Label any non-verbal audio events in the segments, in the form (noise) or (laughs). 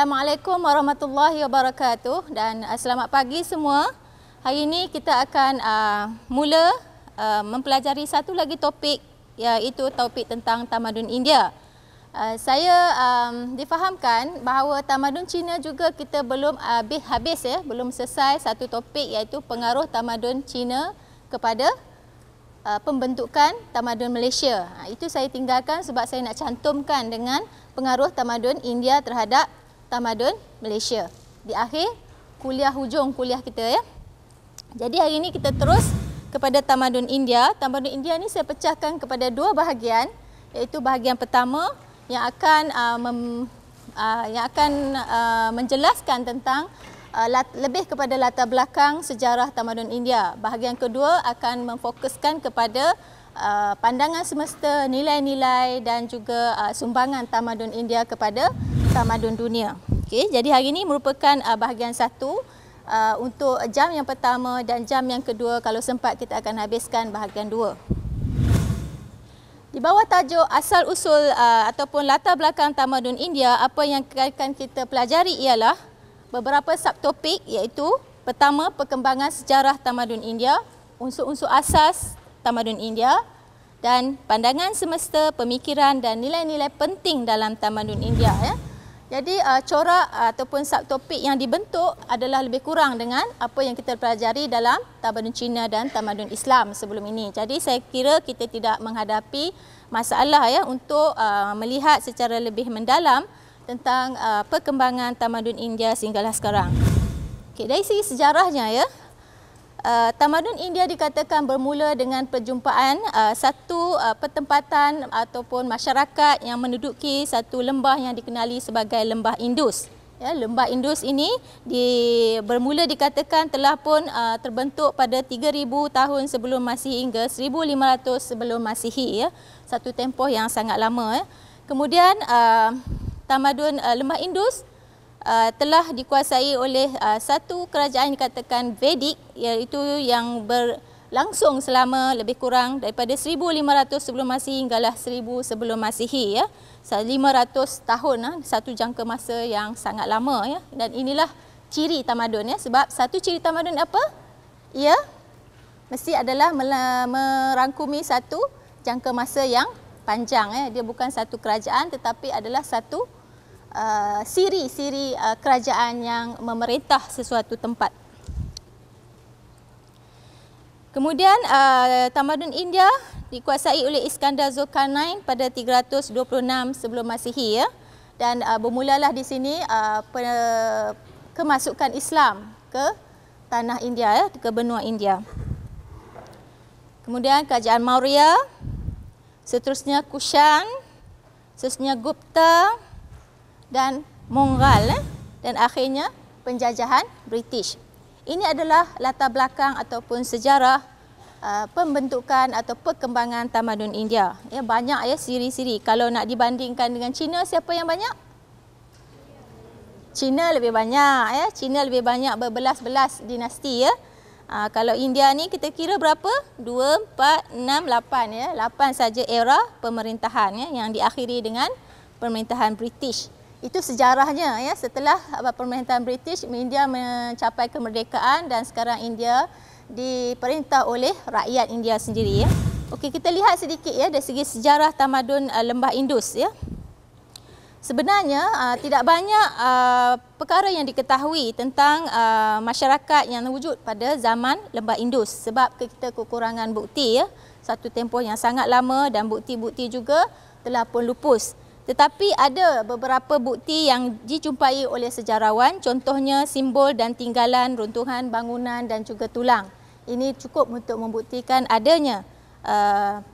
Assalamualaikum warahmatullahi wabarakatuh dan ah, selamat pagi semua. Hari ini kita akan uh, mula uh, mempelajari satu lagi topik iaitu topik tentang tamadun India. Uh, saya um, difahamkan bahawa tamadun Cina juga kita belum habis habis ya, belum selesai satu topik iaitu pengaruh tamadun Cina kepada uh, pembentukan tamadun Malaysia. Uh, itu saya tinggalkan sebab saya nak cantumkan dengan pengaruh tamadun India terhadap Tamadun Malaysia. Di akhir kuliah hujung kuliah kita ya. Jadi hari ini kita terus kepada Tamadun India. Tamadun India ni saya pecahkan kepada dua bahagian iaitu bahagian pertama yang akan uh, mem, uh, yang akan uh, menjelaskan tentang uh, lebih kepada latar belakang sejarah Tamadun India. Bahagian kedua akan memfokuskan kepada Uh, pandangan semesta, nilai-nilai dan juga uh, sumbangan tamadun India kepada tamadun dunia. Okay, jadi hari ini merupakan uh, bahagian satu uh, untuk jam yang pertama dan jam yang kedua kalau sempat kita akan habiskan bahagian dua. Di bawah tajuk asal usul uh, ataupun latar belakang tamadun India, apa yang akan kita pelajari ialah beberapa subtopik iaitu pertama perkembangan sejarah tamadun India, unsur-unsur asas tamadun India dan pandangan semesta, pemikiran dan nilai-nilai penting dalam tamadun India ya. Jadi uh, corak uh, ataupun subtopik yang dibentuk adalah lebih kurang dengan apa yang kita pelajari dalam tamadun Cina dan tamadun Islam sebelum ini. Jadi saya kira kita tidak menghadapi masalah ya untuk uh, melihat secara lebih mendalam tentang uh, perkembangan tamadun India sehinggalah sekarang. Okay, dari segi sejarahnya ya, Uh, tamadun India dikatakan bermula dengan perjumpaan uh, satu uh, pertempatan ataupun masyarakat yang menduduki satu lembah yang dikenali sebagai Lembah Indus. Ya, lembah Indus ini di, bermula dikatakan telah pun uh, terbentuk pada 3000 tahun sebelum Masihi hingga 1500 sebelum Masihi ya. Satu tempoh yang sangat lama ya. Kemudian uh, tamadun uh, Lembah Indus Uh, telah dikuasai oleh uh, satu kerajaan dikatakan Vedic iaitu yang berlangsung selama lebih kurang daripada 1500 sebelum hingga lah 1000 sebelum Masihi ya. 500 tahun lah satu jangka masa yang sangat lama ya dan inilah ciri tamadun ya sebab satu ciri tamadun apa? ia mesti adalah merangkumi satu jangka masa yang panjang ya dia bukan satu kerajaan tetapi adalah satu siri-siri uh, uh, kerajaan yang memerintah sesuatu tempat. Kemudian uh, tamadun India dikuasai oleh Iskandar Zulkarnain pada 326 sebelum Masihi ya dan uh, bermulalah di sini uh, pe- kemasukan Islam ke tanah India ya ke benua India. Kemudian kerajaan Maurya, seterusnya Kushan, seterusnya Gupta, dan Mongol eh? dan akhirnya penjajahan British. Ini adalah latar belakang ataupun sejarah uh, pembentukan atau perkembangan tamadun India. Ya, banyak ya siri-siri. Kalau nak dibandingkan dengan China, siapa yang banyak? China lebih banyak. ya. China lebih banyak berbelas-belas dinasti. ya. Ha, kalau India ni kita kira berapa? 2, 4, 6, 8. Ya. 8 saja era pemerintahan ya, yang diakhiri dengan pemerintahan British itu sejarahnya ya setelah pemerintahan British India mencapai kemerdekaan dan sekarang India diperintah oleh rakyat India sendiri ya. Okey kita lihat sedikit ya dari segi sejarah tamadun uh, Lembah Indus ya. Sebenarnya uh, tidak banyak uh, perkara yang diketahui tentang uh, masyarakat yang wujud pada zaman Lembah Indus sebab kita kekurangan bukti ya satu tempoh yang sangat lama dan bukti-bukti juga telah pun lupus tetapi ada beberapa bukti yang dijumpai oleh sejarawan, contohnya simbol dan tinggalan runtuhan bangunan dan juga tulang. Ini cukup untuk membuktikan adanya uh,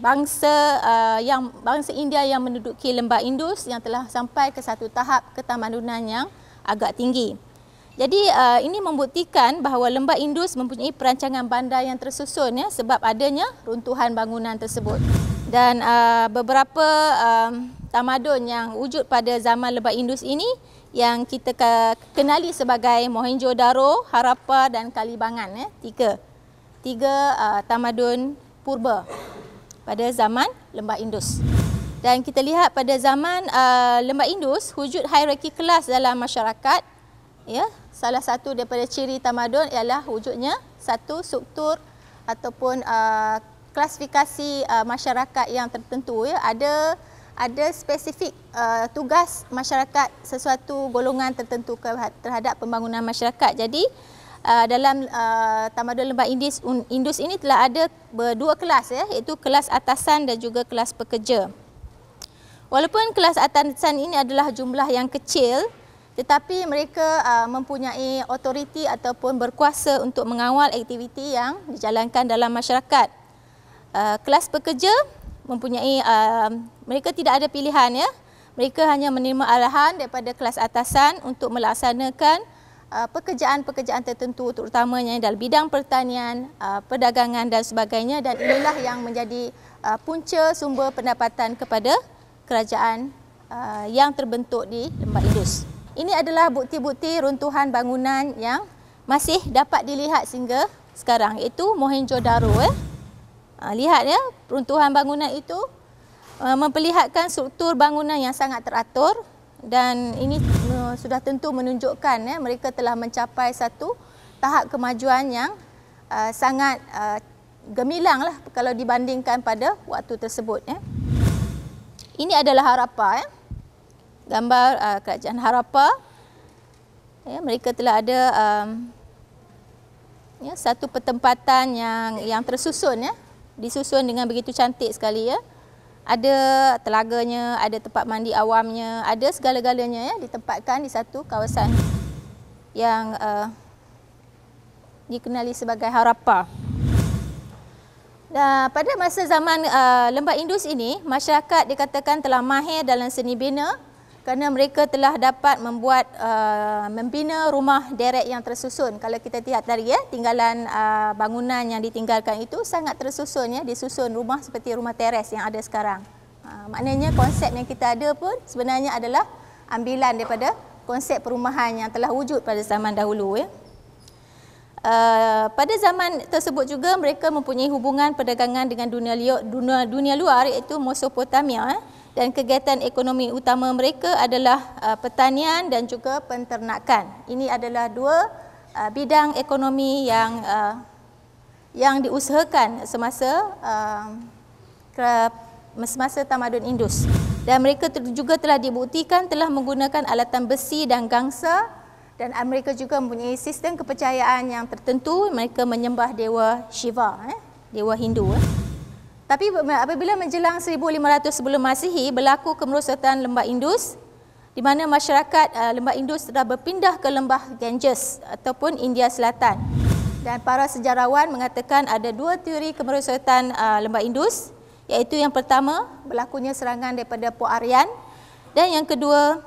bangsa uh, yang bangsa India yang menduduki lembah Indus yang telah sampai ke satu tahap ketamadunan yang agak tinggi. Jadi uh, ini membuktikan bahawa lembah Indus mempunyai perancangan bandar yang tersusun ya sebab adanya runtuhan bangunan tersebut dan uh, beberapa uh, tamadun yang wujud pada zaman lebat Indus ini yang kita kenali sebagai Mohenjo-daro, Harappa dan Kalibangan eh tiga tiga uh, tamadun purba pada zaman lembah Indus. Dan kita lihat pada zaman uh, lembah Indus wujud hierarki kelas dalam masyarakat ya salah satu daripada ciri tamadun ialah wujudnya satu struktur ataupun uh, klasifikasi uh, masyarakat yang tertentu ya ada ada spesifik uh, tugas masyarakat sesuatu golongan tertentu ke, terhadap pembangunan masyarakat jadi uh, dalam uh, tamadun lembah indus indus ini telah ada dua kelas ya iaitu kelas atasan dan juga kelas pekerja walaupun kelas atasan ini adalah jumlah yang kecil tetapi mereka uh, mempunyai otoriti ataupun berkuasa untuk mengawal aktiviti yang dijalankan dalam masyarakat Eh, kelas pekerja mempunyai uh, mereka tidak ada pilihan ya. Mereka hanya menerima arahan daripada kelas atasan untuk melaksanakan eh, pekerjaan-pekerjaan tertentu terutamanya dalam bidang pertanian, perdagangan dan sebagainya dan inilah yang menjadi punca sumber pendapatan kepada kerajaan yang terbentuk di Lembah Indus. Ini adalah bukti-bukti runtuhan bangunan yang masih dapat dilihat sehingga sekarang iaitu Mohenjo-Daro. Eh. Ha, lihat ya, peruntuhan bangunan itu uh, memperlihatkan struktur bangunan yang sangat teratur dan ini uh, sudah tentu menunjukkan ya mereka telah mencapai satu tahap kemajuan yang uh, sangat uh, gemilang lah kalau dibandingkan pada waktu tersebut. Ya. Ini adalah Harappa. Ya. Gambar uh, kerajaan Harappa. Ya, mereka telah ada um, ya, satu pertempatan yang yang tersusun. Ya disusun dengan begitu cantik sekali ya. Ada telaganya, ada tempat mandi awamnya, ada segala-galanya ya ditempatkan di satu kawasan yang uh, dikenali sebagai Harappa. Nah, pada masa zaman uh, Lembah Indus ini, masyarakat dikatakan telah mahir dalam seni bina kerana mereka telah dapat membuat uh, membina rumah derek yang tersusun. Kalau kita lihat tadi ya, tinggalan uh, bangunan yang ditinggalkan itu sangat tersusun ya, disusun rumah seperti rumah teres yang ada sekarang. Uh, maknanya konsep yang kita ada pun sebenarnya adalah ambilan daripada konsep perumahan yang telah wujud pada zaman dahulu ya. Uh, pada zaman tersebut juga mereka mempunyai hubungan perdagangan dengan dunia, liu, dunia, dunia luar iaitu Mesopotamia. Eh dan kegiatan ekonomi utama mereka adalah uh, pertanian dan juga penternakan. Ini adalah dua uh, bidang ekonomi yang uh, yang diusahakan semasa uh, ke, semasa tamadun Indus. Dan mereka juga telah dibuktikan telah menggunakan alatan besi dan gangsa dan mereka juga mempunyai sistem kepercayaan yang tertentu. Mereka menyembah dewa Shiva, eh, dewa Hindu. Eh. Tapi apabila menjelang 1500 sebelum Masihi berlaku kemerosotan lembah Indus di mana masyarakat uh, lembah Indus telah berpindah ke lembah Ganges ataupun India Selatan. Dan para sejarawan mengatakan ada dua teori kemerosotan uh, lembah Indus iaitu yang pertama berlakunya serangan daripada Puak Aryan dan yang kedua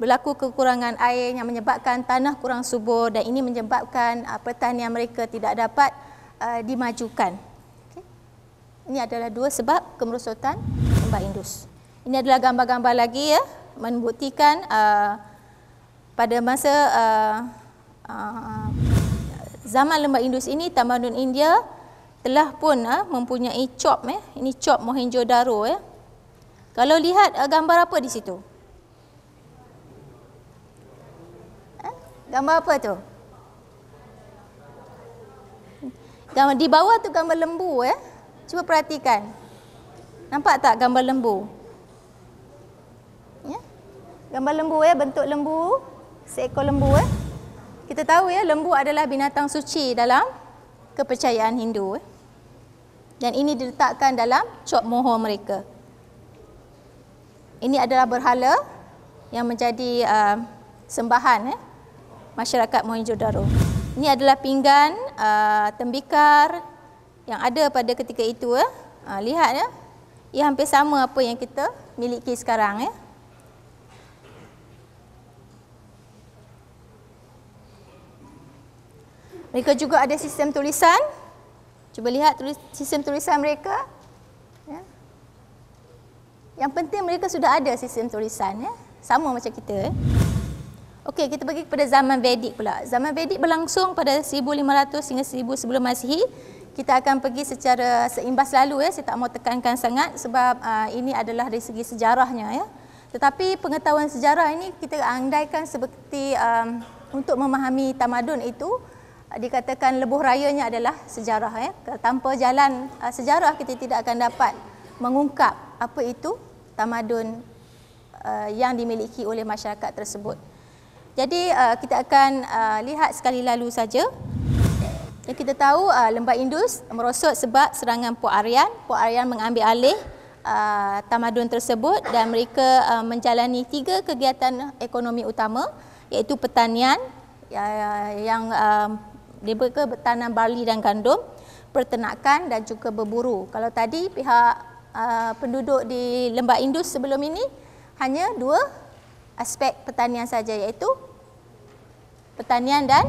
berlaku kekurangan air yang menyebabkan tanah kurang subur dan ini menyebabkan uh, pertanian mereka tidak dapat uh, dimajukan. Ini adalah dua sebab kemerosotan lembah Indus. Ini adalah gambar-gambar lagi ya membuktikan uh, pada masa uh, uh, zaman lembah Indus ini tamadun India telah pun uh, mempunyai cop ya. Eh, ini cop Mohenjo-daro ya. Kalau lihat uh, gambar apa di situ? Eh, gambar apa tu? Gambar di bawah tu gambar lembu eh. Cuba perhatikan. Nampak tak gambar lembu? Ya? Gambar lembu ya, bentuk lembu, seekor lembu ya. Kita tahu ya, lembu adalah binatang suci dalam kepercayaan Hindu. Ya? Dan ini diletakkan dalam cop moho mereka. Ini adalah berhala yang menjadi uh, sembahan ya? masyarakat Mohenjo-Daro. Ini adalah pinggan uh, tembikar yang ada pada ketika itu ya. Ha, lihat ya. Ia hampir sama apa yang kita miliki sekarang ya. Mereka juga ada sistem tulisan. Cuba lihat tulis, sistem tulisan mereka. Ya. Yang penting mereka sudah ada sistem tulisan ya. Sama macam kita ya. Okey, kita pergi kepada zaman Vedik pula. Zaman Vedik berlangsung pada 1500 hingga 1000 sebelum Masihi kita akan pergi secara seimbas lalu ya saya tak mau tekankan sangat sebab uh, ini adalah dari segi sejarahnya ya tetapi pengetahuan sejarah ini kita andaikan seperti um, untuk memahami tamadun itu dikatakan lebuh rayanya adalah sejarah ya tanpa jalan uh, sejarah kita tidak akan dapat mengungkap apa itu tamadun uh, yang dimiliki oleh masyarakat tersebut jadi uh, kita akan uh, lihat sekali lalu saja dan kita tahu uh, lembah Indus merosot sebab serangan Puak Aryan. Puak Aryan mengambil alih uh, tamadun tersebut dan mereka uh, menjalani tiga kegiatan ekonomi utama iaitu pertanian uh, yang uh, mereka bertanam barli dan gandum, pertenakan dan juga berburu. Kalau tadi pihak uh, penduduk di lembah Indus sebelum ini hanya dua aspek pertanian saja iaitu pertanian dan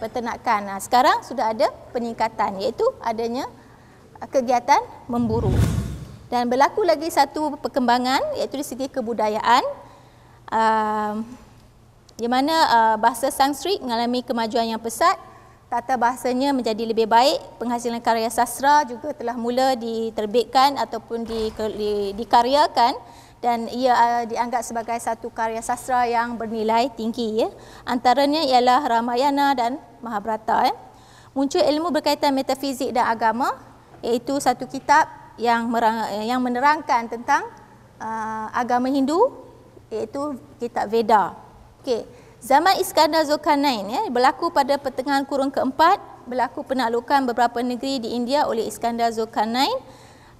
peternakan. Nah, sekarang sudah ada peningkatan iaitu adanya kegiatan memburu. Dan berlaku lagi satu perkembangan iaitu di segi kebudayaan uh, di mana uh, bahasa Sanskrit mengalami kemajuan yang pesat, tata bahasanya menjadi lebih baik, penghasilan karya sastra juga telah mula diterbitkan ataupun di, di, dikaryakan dan ia uh, dianggap sebagai satu karya sastra yang bernilai tinggi. Ya. Antaranya ialah Ramayana dan Mahabharata eh. Muncul ilmu berkaitan metafizik dan agama iaitu satu kitab yang merang, yang menerangkan tentang uh, agama Hindu iaitu kitab Veda. Okey. Zaman Iskandar Zulkarnain ya, berlaku pada pertengahan kurun keempat berlaku penaklukan beberapa negeri di India oleh Iskandar Zulkarnain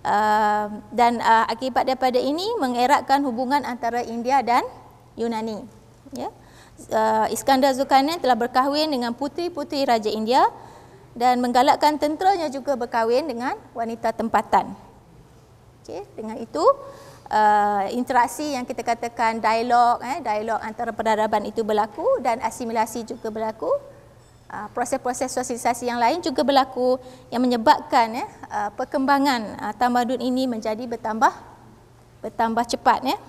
uh, dan uh, akibat daripada ini mengeratkan hubungan antara India dan Yunani. Yeah uh, Iskandar Zulkarnain telah berkahwin dengan puteri-puteri Raja India dan menggalakkan tenteranya juga berkahwin dengan wanita tempatan. Okay, dengan itu, uh, interaksi yang kita katakan dialog, eh, dialog antara peradaban itu berlaku dan asimilasi juga berlaku. Uh, proses-proses sosialisasi yang lain juga berlaku yang menyebabkan eh, uh, perkembangan uh, tamadun ini menjadi bertambah bertambah cepat. Eh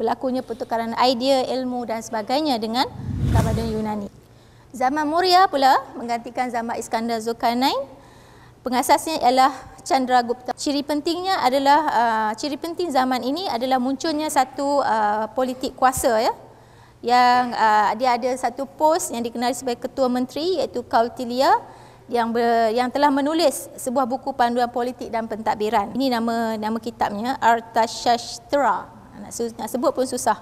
berlakunya pertukaran idea, ilmu dan sebagainya dengan tamadun Yunani. Zaman Muria pula menggantikan zaman Iskandar Zulkarnain. Pengasasnya ialah Chandra Gupta. Ciri pentingnya adalah uh, ciri penting zaman ini adalah munculnya satu uh, politik kuasa ya yang uh, dia ada satu pos yang dikenali sebagai ketua menteri iaitu Kautilya yang ber, yang telah menulis sebuah buku panduan politik dan pentadbiran. Ini nama nama kitabnya Arthashastra nak, nak sebut pun susah.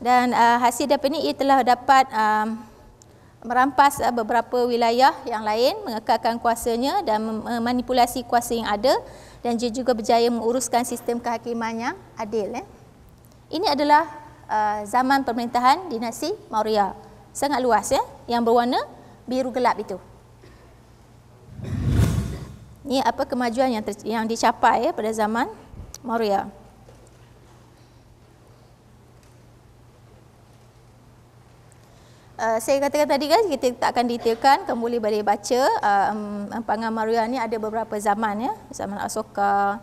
Dan uh, hasil daripada ini ia telah dapat um, merampas uh, beberapa wilayah yang lain, mengekalkan kuasanya dan memanipulasi kuasa yang ada dan dia juga berjaya menguruskan sistem kehakiman yang adil. Eh. Ini adalah uh, zaman pemerintahan dinasti Maurya. Sangat luas eh, yang berwarna biru gelap itu. Ini apa kemajuan yang yang dicapai eh, pada zaman Maurya. uh, saya katakan tadi kan kita tak akan detailkan kamu boleh balik baca uh, um, pangan maruya ni ada beberapa zaman ya zaman asoka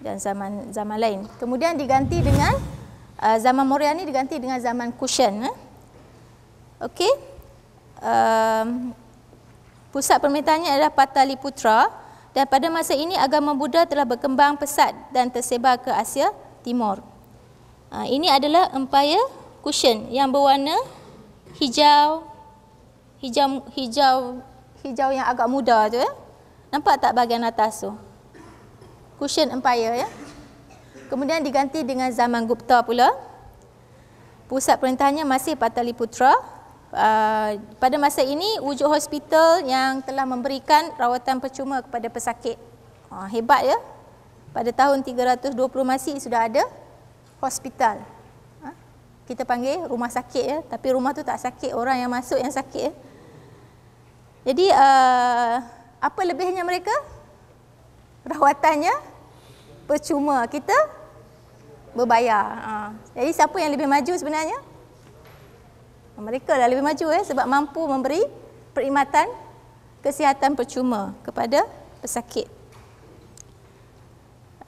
dan zaman zaman lain kemudian diganti dengan uh, zaman moria ni diganti dengan zaman kushan ya okey um, pusat pemerintahnya adalah pataliputra dan pada masa ini agama Buddha telah berkembang pesat dan tersebar ke Asia Timur. Ini adalah Empire Kushan yang berwarna hijau hijau hijau hijau yang agak muda tu eh? nampak tak bahagian atas tu cushion empire ya kemudian diganti dengan zaman gupta pula pusat perintahnya masih pataliputra uh, ah, pada masa ini wujud hospital yang telah memberikan rawatan percuma kepada pesakit uh, hebat ya pada tahun 320 masih sudah ada hospital kita panggil rumah sakit ya tapi rumah tu tak sakit orang yang masuk yang sakit ya. jadi uh, apa lebihnya mereka rawatannya percuma kita berbayar ha. jadi siapa yang lebih maju sebenarnya mereka lah lebih maju ya sebab mampu memberi perkhidmatan kesihatan percuma kepada pesakit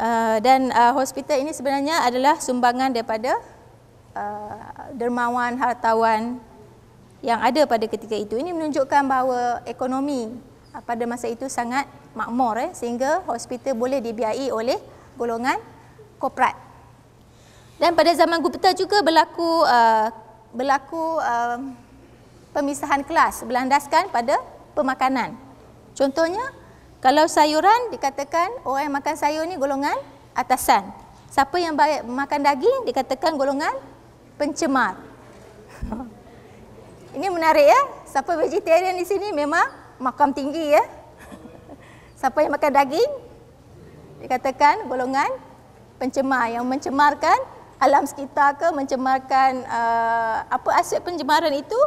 uh, dan uh, hospital ini sebenarnya adalah sumbangan daripada Uh, dermawan hartawan yang ada pada ketika itu ini menunjukkan bahawa ekonomi uh, pada masa itu sangat makmur eh, sehingga hospital boleh dibiayai oleh golongan korporat. Dan pada zaman Gupta juga berlaku uh, berlaku uh, pemisahan kelas berlandaskan pada pemakanan. Contohnya kalau sayuran dikatakan orang oh, yang eh, makan sayur ni golongan atasan. Siapa yang makan daging dikatakan golongan pencemar. (laughs) Ini menarik ya. Siapa vegetarian di sini memang makam tinggi ya. (laughs) Siapa yang makan daging? Dikatakan golongan pencemar yang mencemarkan alam sekitar ke mencemarkan uh, apa aset pencemaran itu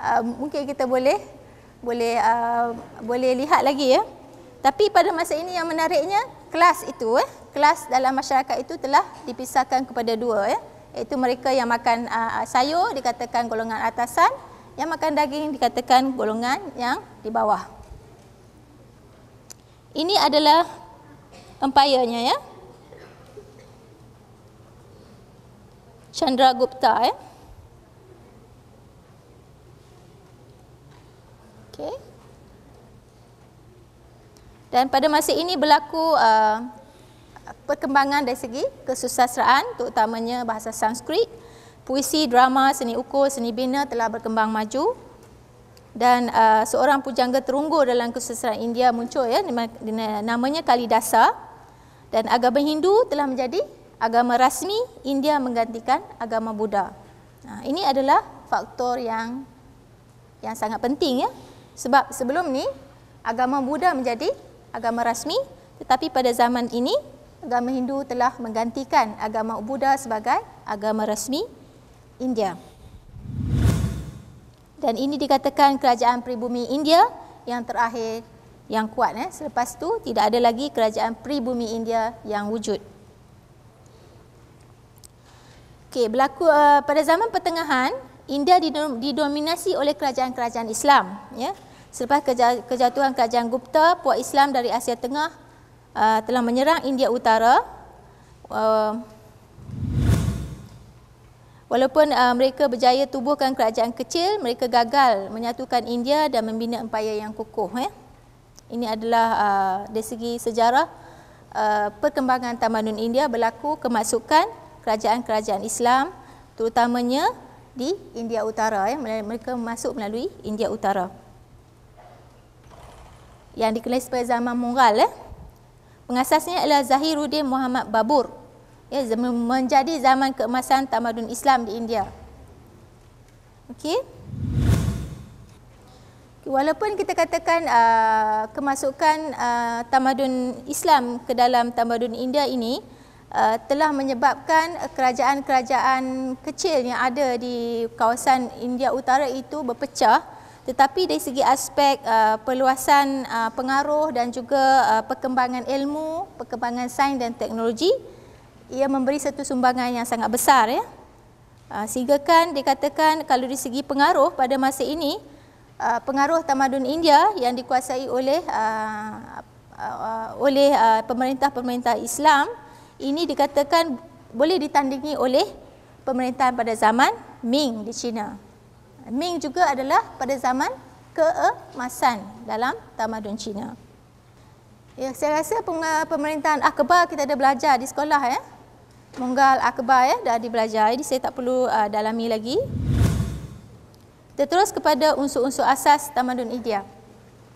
uh, mungkin kita boleh boleh uh, boleh lihat lagi ya. Tapi pada masa ini yang menariknya kelas itu eh kelas dalam masyarakat itu telah dipisahkan kepada dua ya. Eh iaitu mereka yang makan uh, sayur dikatakan golongan atasan, yang makan daging dikatakan golongan yang di bawah. Ini adalah empayanya ya. Chandra Gupta ya. Okay. Dan pada masa ini berlaku uh, perkembangan dari segi kesusasteraan terutamanya bahasa Sanskrit. Puisi, drama, seni ukur, seni bina telah berkembang maju dan uh, seorang pujangga terunggul dalam kesusasteraan India muncul ya namanya Kalidasa dan agama Hindu telah menjadi agama rasmi India menggantikan agama Buddha. Nah, ini adalah faktor yang yang sangat penting ya sebab sebelum ni agama Buddha menjadi agama rasmi tetapi pada zaman ini agama Hindu telah menggantikan agama Buddha sebagai agama rasmi India. Dan ini dikatakan kerajaan pribumi India yang terakhir yang kuat. Eh. Selepas tu tidak ada lagi kerajaan pribumi India yang wujud. Okay, berlaku uh, pada zaman pertengahan India didominasi oleh kerajaan-kerajaan Islam. Ya. Selepas kejatuhan kerajaan Gupta, puak Islam dari Asia Tengah Uh, telah menyerang India Utara uh, walaupun uh, mereka berjaya tubuhkan kerajaan kecil mereka gagal menyatukan India dan membina empayar yang kukuh eh. ini adalah dari segi sejarah perkembangan tamadun India berlaku kemasukan kerajaan-kerajaan Islam terutamanya di India Utara eh. mereka masuk melalui India Utara yang dikenali sebagai zaman Mughal eh. Pengasasnya adalah Zahiruddin Muhammad Babur. Ya, menjadi zaman keemasan tamadun Islam di India. Okey. Walaupun kita katakan uh, kemasukan uh, tamadun Islam ke dalam tamadun India ini uh, telah menyebabkan kerajaan-kerajaan kecil yang ada di kawasan India Utara itu berpecah tetapi dari segi aspek uh, perluasan uh, pengaruh dan juga uh, perkembangan ilmu, perkembangan sains dan teknologi, ia memberi satu sumbangan yang sangat besar ya. Uh, sehingga kan dikatakan kalau dari segi pengaruh pada masa ini uh, pengaruh tamadun India yang dikuasai oleh uh, uh, uh oleh uh, pemerintah-pemerintah uh, Islam ini dikatakan boleh ditandingi oleh pemerintahan pada zaman Ming di China. Ming juga adalah pada zaman keemasan dalam tamadun Cina. Ya, saya rasa pemerintahan akbar kita ada belajar di sekolah ya. Mongol akbar ya dah dibelajar. Jadi saya tak perlu uh, dalami lagi. Kita terus kepada unsur-unsur asas tamadun India.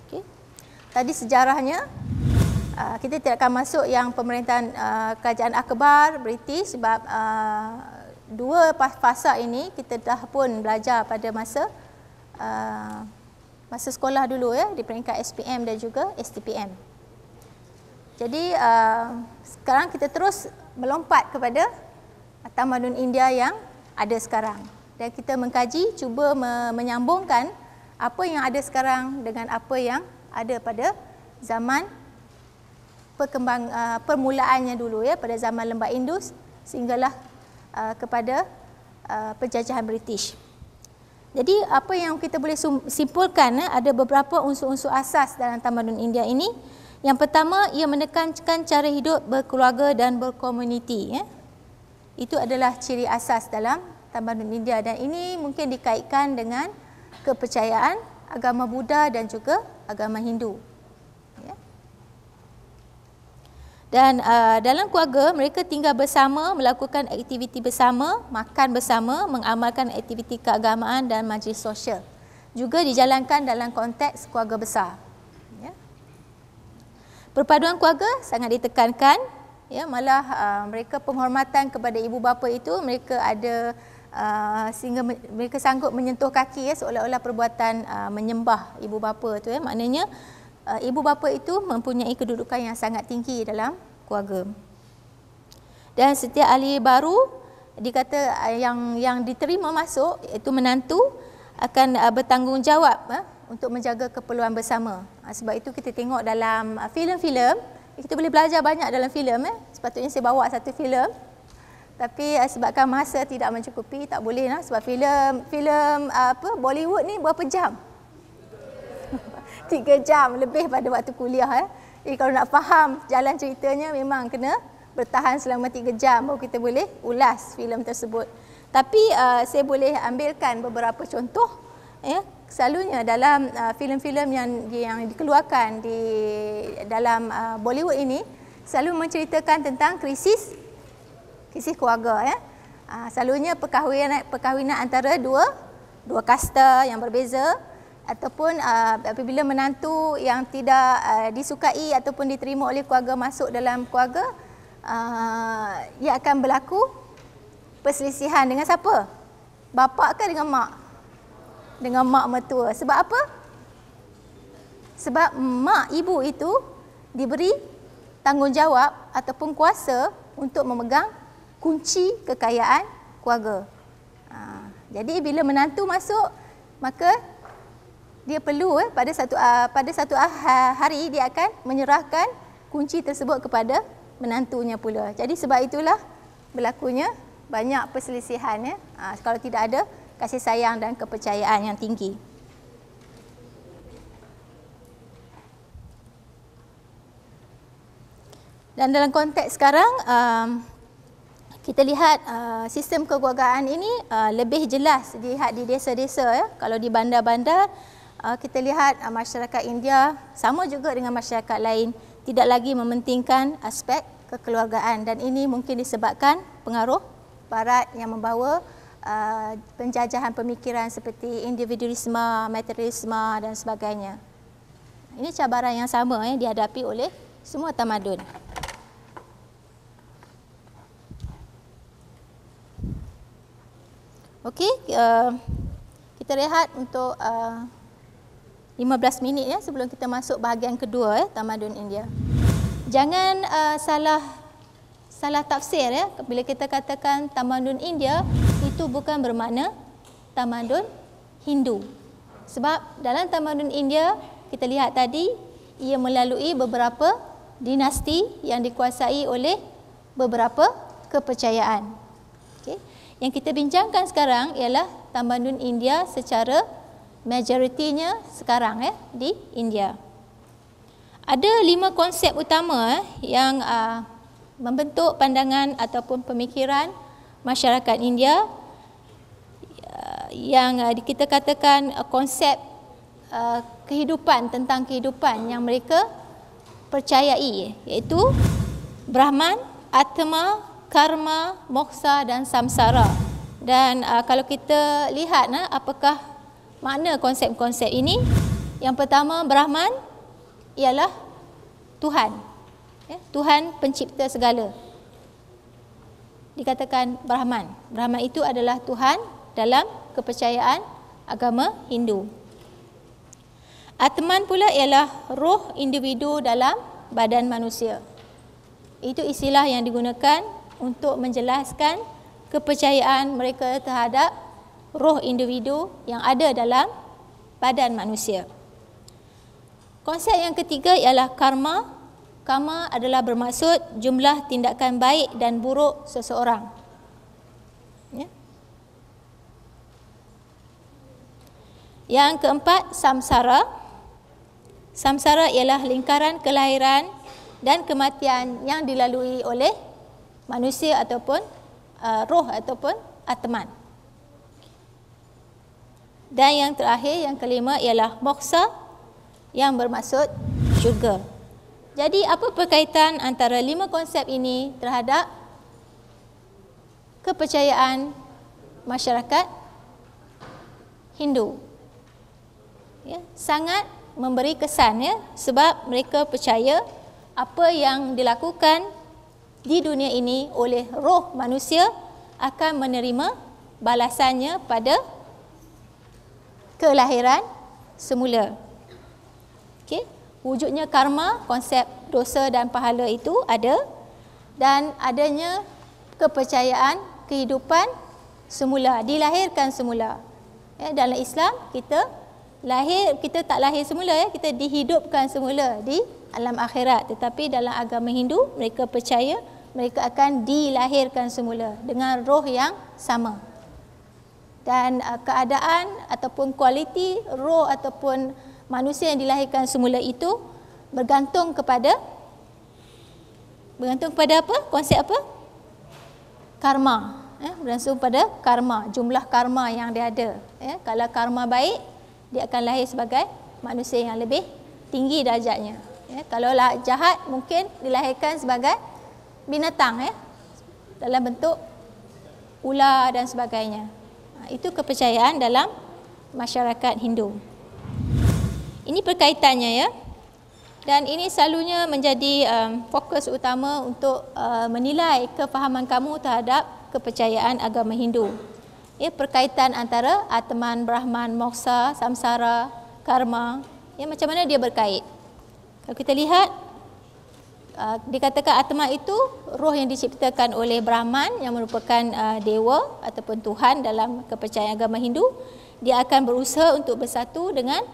Okay. Tadi sejarahnya uh, kita tidak akan masuk yang pemerintahan uh, kerajaan akbar British sebab uh, dua fasa ini kita dah pun belajar pada masa uh, masa sekolah dulu ya di peringkat SPM dan juga STPM. Jadi uh, sekarang kita terus melompat kepada tamadun India yang ada sekarang dan kita mengkaji cuba me menyambungkan apa yang ada sekarang dengan apa yang ada pada zaman perkembang uh, permulaannya dulu ya pada zaman lembah Indus sehinggalah Uh, kepada uh, penjajahan British. Jadi apa yang kita boleh simpulkan eh, ada beberapa unsur-unsur asas dalam tamadun India ini. Yang pertama ia menekankan cara hidup berkeluarga dan berkomuniti. Eh. Itu adalah ciri asas dalam tamadun India dan ini mungkin dikaitkan dengan kepercayaan agama Buddha dan juga agama Hindu. dan uh, dalam keluarga mereka tinggal bersama melakukan aktiviti bersama makan bersama mengamalkan aktiviti keagamaan dan majlis sosial juga dijalankan dalam konteks keluarga besar ya perpaduan keluarga sangat ditekankan ya malah uh, mereka penghormatan kepada ibu bapa itu mereka ada uh, sehingga mereka sanggup menyentuh kaki ya seolah-olah perbuatan uh, menyembah ibu bapa tu ya maknanya uh, ibu bapa itu mempunyai kedudukan yang sangat tinggi dalam keluarga. Dan setiap ahli baru dikata uh, yang yang diterima masuk iaitu menantu akan uh, bertanggungjawab uh, untuk menjaga keperluan bersama. Uh, sebab itu kita tengok dalam uh, filem-filem, kita boleh belajar banyak dalam filem eh. Sepatutnya saya bawa satu filem tapi sebabkan masa tidak mencukupi tak boleh sebab filem filem apa Bollywood ni berapa jam? tiga jam lebih pada waktu kuliah. Eh. eh kalau nak faham jalan ceritanya memang kena bertahan selama tiga jam baru kita boleh ulas filem tersebut. Tapi uh, saya boleh ambilkan beberapa contoh. Eh. Selalunya dalam uh, filem-filem yang yang dikeluarkan di dalam uh, Bollywood ini selalu menceritakan tentang krisis krisis keluarga Eh. Uh, selalunya perkahwinan perkahwinan antara dua dua kasta yang berbeza ataupun uh, apabila menantu yang tidak uh, disukai ataupun diterima oleh keluarga masuk dalam keluarga uh, ia akan berlaku perselisihan dengan siapa? Bapa ke dengan mak? Dengan mak mertua. Sebab apa? Sebab mak ibu itu diberi tanggungjawab ataupun kuasa untuk memegang kunci kekayaan keluarga. Ah, jadi bila menantu masuk maka dia perlu eh, pada satu uh, pada satu ah, ha-, hari dia akan menyerahkan kunci tersebut kepada menantunya pula. Jadi sebab itulah berlakunya banyak perselisihan ya. Eh. Uh, kalau tidak ada kasih sayang dan kepercayaan yang tinggi. Dan dalam konteks sekarang um, kita lihat uh, sistem keluargaan ini uh, lebih jelas dilihat di desa-desa ya. Kalau di bandar-bandar Ah, kita lihat ah, masyarakat India sama juga dengan masyarakat lain tidak lagi mementingkan aspek kekeluargaan dan ini mungkin disebabkan pengaruh barat yang membawa ah, penjajahan pemikiran seperti individualisme, materialisme dan sebagainya. Ini cabaran yang sama eh, dihadapi oleh semua tamadun. Okey, uh, kita lihat untuk uh, 15 minit ya sebelum kita masuk bahagian kedua ya tamadun India. Jangan uh, salah salah tafsir ya bila kita katakan tamadun India itu bukan bermakna tamadun Hindu. Sebab dalam tamadun India kita lihat tadi ia melalui beberapa dinasti yang dikuasai oleh beberapa kepercayaan. Okey. Yang kita bincangkan sekarang ialah tamadun India secara majoritinya sekarang ya di India. Ada lima konsep utama eh, yang ah, membentuk pandangan ataupun pemikiran masyarakat India ah, yang ah, kita katakan konsep kehidupan tentang kehidupan yang mereka percayai iaitu Brahman, Atma, Karma, Moksa dan Samsara. Dan kalau kita lihat nah, apakah makna konsep-konsep ini. Yang pertama Brahman ialah Tuhan. Ya, Tuhan pencipta segala. Dikatakan Brahman. Brahman itu adalah Tuhan dalam kepercayaan agama Hindu. Atman pula ialah roh individu dalam badan manusia. Itu istilah yang digunakan untuk menjelaskan kepercayaan mereka terhadap roh individu yang ada dalam badan manusia. Konsep yang ketiga ialah karma. Karma adalah bermaksud jumlah tindakan baik dan buruk seseorang. Ya. Yang keempat, samsara. Samsara ialah lingkaran kelahiran dan kematian yang dilalui oleh manusia ataupun uh, roh ataupun ataman. Uh, dan yang terakhir, yang kelima ialah moksa yang bermaksud syurga. Jadi apa perkaitan antara lima konsep ini terhadap kepercayaan masyarakat Hindu? Ya, sangat memberi kesan ya, sebab mereka percaya apa yang dilakukan di dunia ini oleh roh manusia akan menerima balasannya pada kelahiran semula. Okey, wujudnya karma, konsep dosa dan pahala itu ada dan adanya kepercayaan kehidupan semula, dilahirkan semula. Ya, dalam Islam kita lahir kita tak lahir semula ya, kita dihidupkan semula di alam akhirat. Tetapi dalam agama Hindu mereka percaya mereka akan dilahirkan semula dengan roh yang sama dan uh, keadaan ataupun kualiti roh ataupun manusia yang dilahirkan semula itu bergantung kepada bergantung kepada apa? Konsep apa? Karma. Eh, bergantung pada karma, jumlah karma yang dia ada. Eh, kalau karma baik, dia akan lahir sebagai manusia yang lebih tinggi darjatnya. Eh, kalau lah jahat, mungkin dilahirkan sebagai binatang. Eh, dalam bentuk ular dan sebagainya itu kepercayaan dalam masyarakat Hindu. Ini berkaitannya ya. Dan ini selalunya menjadi um, fokus utama untuk uh, menilai kefahaman kamu terhadap kepercayaan agama Hindu. Ya, perkaitan antara Atman, Brahman, Moksa, Samsara, Karma. Ya, macam mana dia berkait. Kalau kita lihat, Ah, dikatakan atma itu roh yang diciptakan oleh Brahman yang merupakan uh, dewa ataupun Tuhan dalam kepercayaan agama Hindu dia akan berusaha untuk bersatu dengan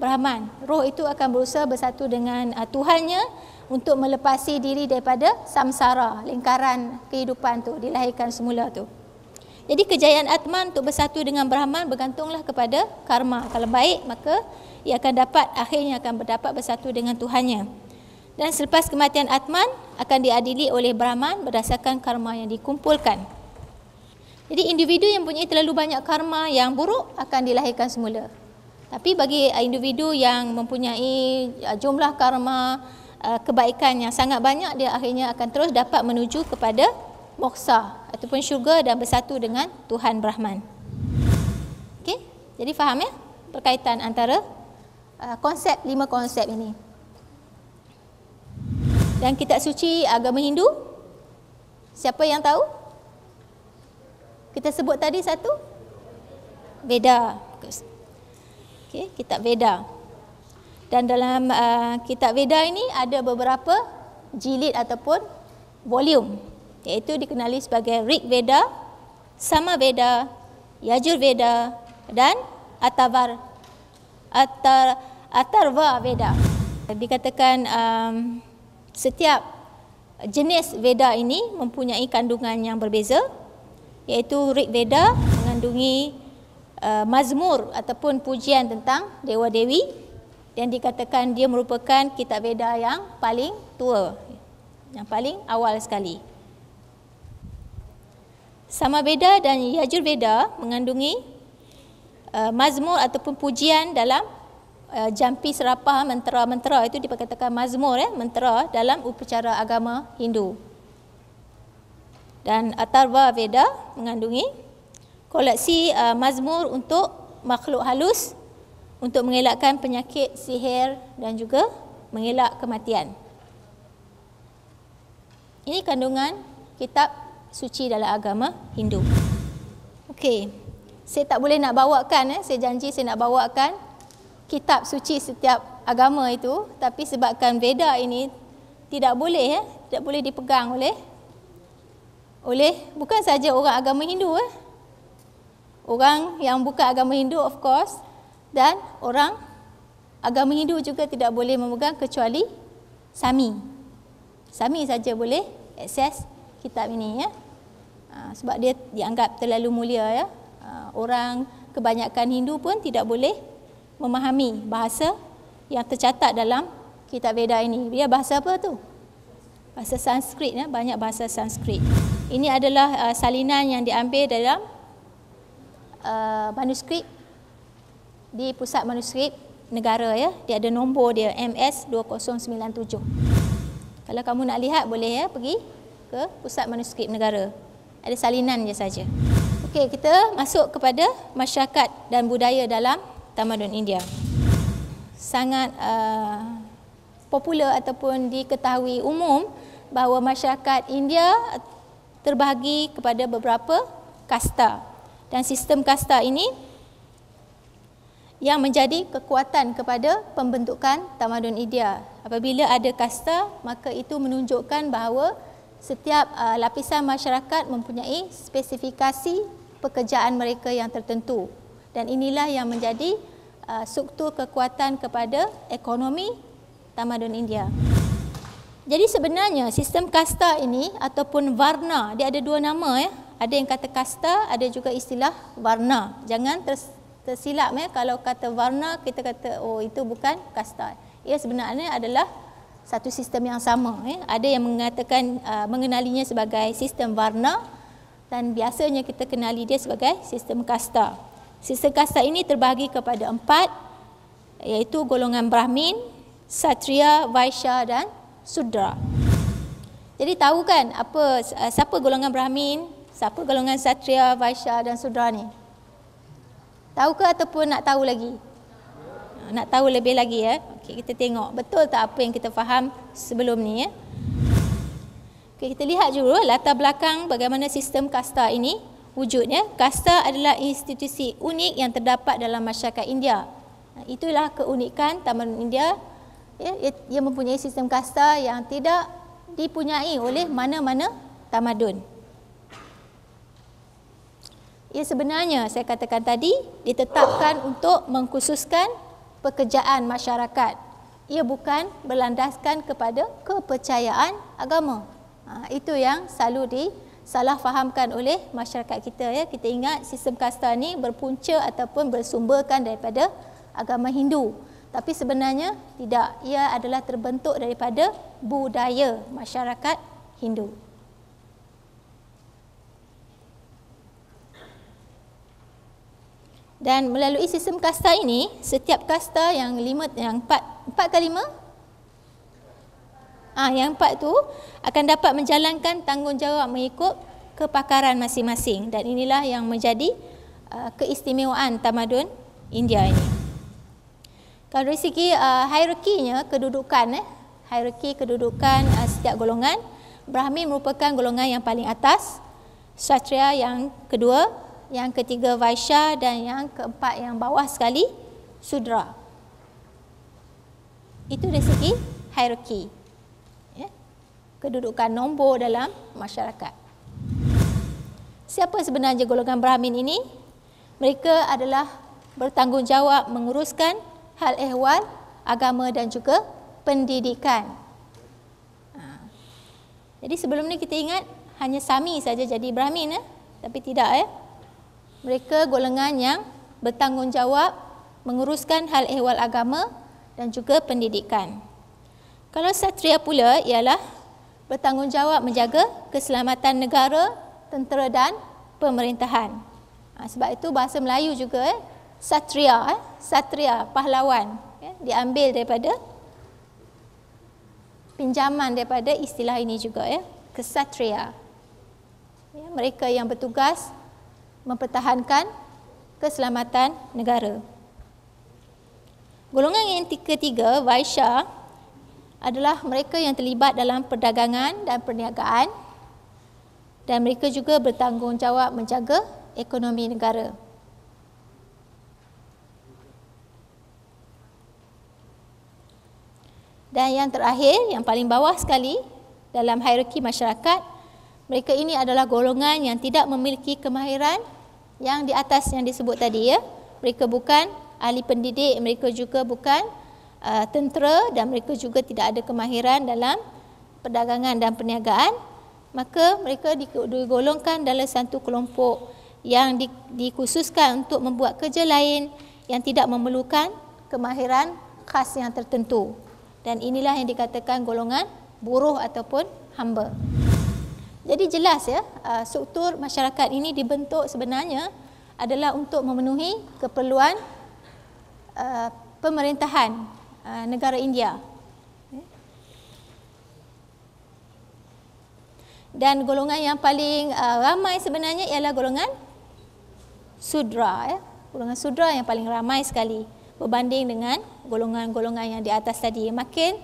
Brahman. Roh itu akan berusaha bersatu dengan uh, Tuhannya untuk melepasi diri daripada samsara, lingkaran kehidupan tu, dilahirkan semula tu. Jadi kejayaan atman untuk bersatu dengan Brahman bergantunglah kepada karma. Kalau baik maka ia akan dapat akhirnya akan berdapat bersatu dengan Tuhannya. Dan selepas kematian Atman akan diadili oleh Brahman berdasarkan karma yang dikumpulkan. Jadi individu yang punya terlalu banyak karma yang buruk akan dilahirkan semula. Tapi bagi uh, individu yang mempunyai uh, jumlah karma uh, kebaikan yang sangat banyak dia akhirnya akan terus dapat menuju kepada moksa ataupun syurga dan bersatu dengan Tuhan Brahman. Okay, Jadi faham ya berkaitan antara konsep lima konsep ini. Dan kitab suci agama Hindu Siapa yang tahu? Kita sebut tadi satu Veda okay, Kitab Veda Dan dalam uh, kitab Veda ini ada beberapa jilid ataupun volume Iaitu dikenali sebagai Rig Veda Sama Veda Yajur Veda Dan Atavar Atar, Atarva Veda Dikatakan um, setiap jenis Veda ini mempunyai kandungan yang berbeza iaitu Rig Veda mengandungi uh, mazmur ataupun pujian tentang Dewa Dewi dan dikatakan dia merupakan kitab Veda yang paling tua yang paling awal sekali Sama Veda dan Yajur Veda mengandungi uh, mazmur ataupun pujian dalam uh, jampi serapah mentera-mentera itu diperkatakan mazmur ya eh, mentera dalam upacara agama Hindu. Dan Atharva Veda mengandungi koleksi uh, mazmur untuk makhluk halus untuk mengelakkan penyakit sihir dan juga mengelak kematian. Ini kandungan kitab suci dalam agama Hindu. Okey. Saya tak boleh nak bawakan eh. Saya janji saya nak bawakan kitab suci setiap agama itu tapi sebabkan beda ini tidak boleh ya tidak boleh dipegang oleh oleh bukan saja orang agama Hindu ya orang yang bukan agama Hindu of course dan orang agama Hindu juga tidak boleh memegang kecuali sami sami saja boleh akses kitab ini ya ah, sebab dia dianggap terlalu mulia ya ah, orang kebanyakan Hindu pun tidak boleh memahami bahasa yang tercatat dalam kitab Veda ini. Dia bahasa apa tu? Bahasa Sanskrit ya, banyak bahasa Sanskrit. Ini adalah uh, salinan yang diambil dalam uh, manuskrip di pusat manuskrip negara ya. Dia ada nombor dia MS2097. Kalau kamu nak lihat boleh ya pergi ke pusat manuskrip negara. Ada salinan dia saja. Okey, kita masuk kepada masyarakat dan budaya dalam tamadun India. Sangat uh, popular ataupun diketahui umum bahawa masyarakat India terbahagi kepada beberapa kasta. Dan sistem kasta ini yang menjadi kekuatan kepada pembentukan tamadun India. Apabila ada kasta, maka itu menunjukkan bahawa setiap uh, lapisan masyarakat mempunyai spesifikasi pekerjaan mereka yang tertentu dan inilah yang menjadi uh, struktur kekuatan kepada ekonomi tamadun India. Jadi sebenarnya sistem kasta ini ataupun varna dia ada dua nama ya. Ada yang kata kasta, ada juga istilah varna. Jangan tersilap ya kalau kata varna kita kata oh itu bukan kasta. Ia sebenarnya adalah satu sistem yang sama ya. Ada yang mengatakan uh, mengenalinya sebagai sistem varna dan biasanya kita kenali dia sebagai sistem kasta. Sistem kasta ini terbahagi kepada empat, iaitu golongan Brahmin, Satria, Vaisya dan Sudra. Jadi tahu kan apa eh, siapa golongan Brahmin, siapa golongan Satria, Vaisya dan Sudra ni? Tahu ke ataupun nak tahu lagi? Eh, nak tahu lebih lagi ya. Okey kita tengok betul tak apa yang kita faham sebelum ni ya. Okay, kita lihat dulu latar belakang bagaimana sistem kasta ini wujudnya kasta adalah institusi unik yang terdapat dalam masyarakat India. Ha, itulah keunikan tamadun India. Ya, ia mempunyai sistem kasta yang tidak dipunyai oleh mana-mana tamadun. Ia sebenarnya saya katakan tadi ditetapkan untuk mengkhususkan pekerjaan masyarakat. Ia bukan berlandaskan kepada kepercayaan agama. Ha, itu yang selalu di salah fahamkan oleh masyarakat kita ya. Kita ingat sistem kasta ni berpunca ataupun bersumberkan daripada agama Hindu. Tapi sebenarnya tidak. Ia adalah terbentuk daripada budaya masyarakat Hindu. Dan melalui sistem kasta ini, setiap kasta yang lima, yang empat, empat kali lima, Ah yang empat tu akan dapat menjalankan tanggungjawab mengikut kepakaran masing-masing dan inilah yang menjadi uh, keistimewaan tamadun India ini. Kalau dari segi uh, ah, hierarkinya kedudukan eh hierarki kedudukan uh, setiap golongan Brahmin merupakan golongan yang paling atas, Satria yang kedua, yang ketiga Vaisya dan yang keempat yang bawah sekali Sudra. Itu dari segi hierarki kedudukan nombor dalam masyarakat. Siapa sebenarnya golongan Brahmin ini? Mereka adalah bertanggungjawab menguruskan hal ehwal, agama dan juga pendidikan. Ha. Jadi sebelum ni kita ingat hanya Sami saja jadi Brahmin eh? tapi tidak eh. Mereka golongan yang bertanggungjawab menguruskan hal ehwal agama dan juga pendidikan. Kalau satria pula ialah bertanggungjawab menjaga keselamatan negara, tentera dan pemerintahan. Ha, sebab itu bahasa Melayu juga eh, satria, eh, satria, pahlawan eh, diambil daripada pinjaman daripada istilah ini juga ya, eh, kesatria. Ya, mereka yang bertugas mempertahankan keselamatan negara. Golongan yang ketiga, Vaisya, adalah mereka yang terlibat dalam perdagangan dan perniagaan dan mereka juga bertanggungjawab menjaga ekonomi negara. Dan yang terakhir, yang paling bawah sekali dalam hierarki masyarakat, mereka ini adalah golongan yang tidak memiliki kemahiran yang di atas yang disebut tadi. ya. Mereka bukan ahli pendidik, mereka juga bukan uh, tentera dan mereka juga tidak ada kemahiran dalam perdagangan dan perniagaan maka mereka digolongkan dalam satu kelompok yang di, dikhususkan untuk membuat kerja lain yang tidak memerlukan kemahiran khas yang tertentu dan inilah yang dikatakan golongan buruh ataupun hamba. Jadi jelas ya, uh, struktur masyarakat ini dibentuk sebenarnya adalah untuk memenuhi keperluan uh, pemerintahan Ah, negara India. Dan golongan yang paling ah, ramai sebenarnya ialah golongan sudra. Ya. Golongan sudra yang paling ramai sekali berbanding dengan golongan-golongan yang di atas tadi. Makin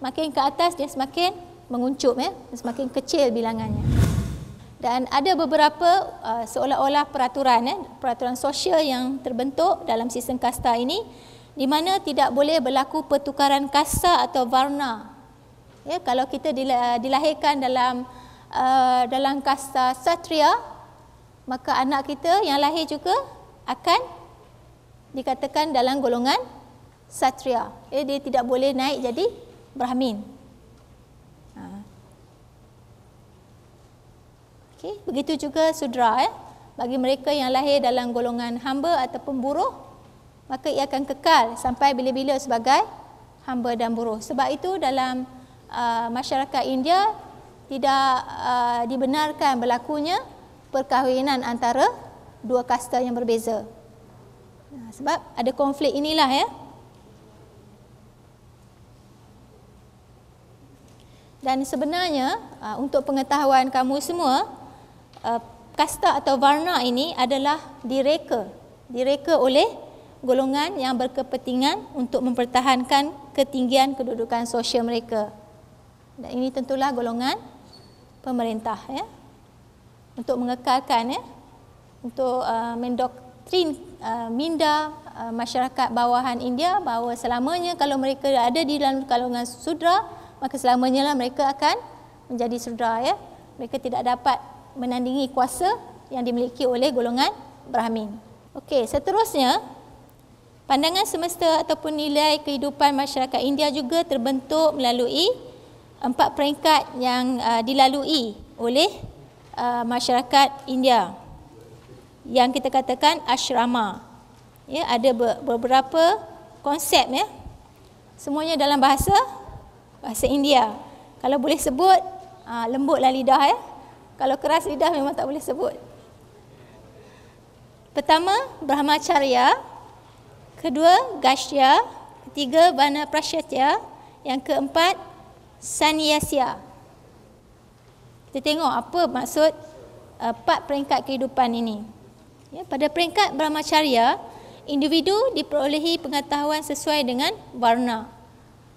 makin ke atas dia semakin menguncup, ya. semakin kecil bilangannya. Dan ada beberapa uh, seolah-olah peraturan, eh, peraturan sosial yang terbentuk dalam sistem kasta ini di mana tidak boleh berlaku pertukaran kasta atau warna. Ya, kalau kita dilahirkan dalam uh, dalam kasta satria, maka anak kita yang lahir juga akan dikatakan dalam golongan satria. Ya, dia tidak boleh naik jadi brahmin. Ha. Okay, begitu juga sudra. Ya. Bagi mereka yang lahir dalam golongan hamba ataupun buruh, maka ia akan kekal sampai bila-bila sebagai hamba dan buruh. Sebab itu dalam uh, masyarakat India tidak uh, dibenarkan berlakunya perkahwinan antara dua kasta yang berbeza. sebab ada konflik inilah ya. Dan sebenarnya uh, untuk pengetahuan kamu semua uh, kasta atau warna ini adalah direka direka oleh golongan yang berkepentingan untuk mempertahankan ketinggian kedudukan sosial mereka. Dan ini tentulah golongan pemerintah ya. Untuk mengekalkan ya untuk uh, mendoktrin uh, minda uh, masyarakat bawahan India bahawa selamanya kalau mereka ada di dalam kalangan sudra, maka selamanya lah mereka akan menjadi sudra ya. Mereka tidak dapat menandingi kuasa yang dimiliki oleh golongan Brahmin. Okey, seterusnya Pandangan semesta ataupun nilai kehidupan masyarakat India juga terbentuk melalui empat peringkat yang uh, dilalui oleh uh, masyarakat India yang kita katakan ashrama. Ya, ada beberapa konsep ya. Semuanya dalam bahasa bahasa India. Kalau boleh sebut uh, lah lidah ya. Kalau keras lidah memang tak boleh sebut. Pertama, Brahmacharya. Brahmacharya kedua Gashya, ketiga Bana Prasetya, yang keempat Sanyasya. Kita tengok apa maksud empat uh, peringkat kehidupan ini. Ya, pada peringkat Brahmacarya, individu diperolehi pengetahuan sesuai dengan warna.